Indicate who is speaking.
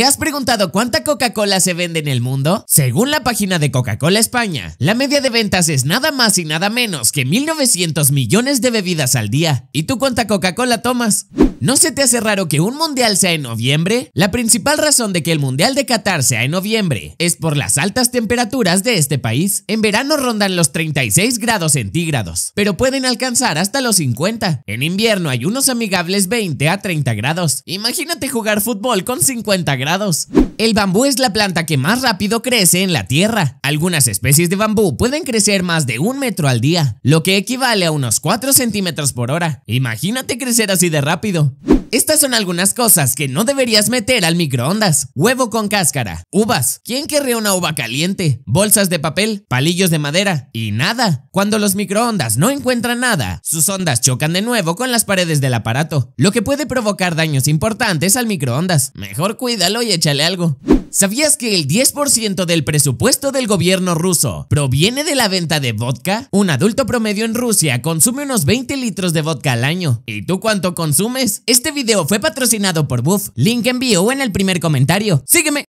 Speaker 1: ¿Te has preguntado cuánta Coca-Cola se vende en el mundo? Según la página de Coca-Cola España, la media de ventas es nada más y nada menos que 1.900 millones de bebidas al día. ¿Y tú cuánta Coca-Cola tomas? ¿No se te hace raro que un mundial sea en noviembre? La principal razón de que el mundial de Qatar sea en noviembre es por las altas temperaturas de este país. En verano rondan los 36 grados centígrados, pero pueden alcanzar hasta los 50. En invierno hay unos amigables 20 a 30 grados. Imagínate jugar fútbol con 50 grados el bambú es la planta que más rápido crece en la Tierra. Algunas especies de bambú pueden crecer más de un metro al día, lo que equivale a unos 4 centímetros por hora. Imagínate crecer así de rápido. Estas son algunas cosas que no deberías meter al microondas. Huevo con cáscara, uvas, ¿quién querría una uva caliente? Bolsas de papel, palillos de madera y nada. Cuando los microondas no encuentran nada, sus ondas chocan de nuevo con las paredes del aparato, lo que puede provocar daños importantes al microondas. Mejor cuídalo y échale algo. ¿Sabías que el 10% del presupuesto del gobierno ruso proviene de la venta de vodka? Un adulto promedio en Rusia consume unos 20 litros de vodka al año. ¿Y tú cuánto consumes? Este video fue patrocinado por Buff. Link o en el primer comentario. ¡Sígueme!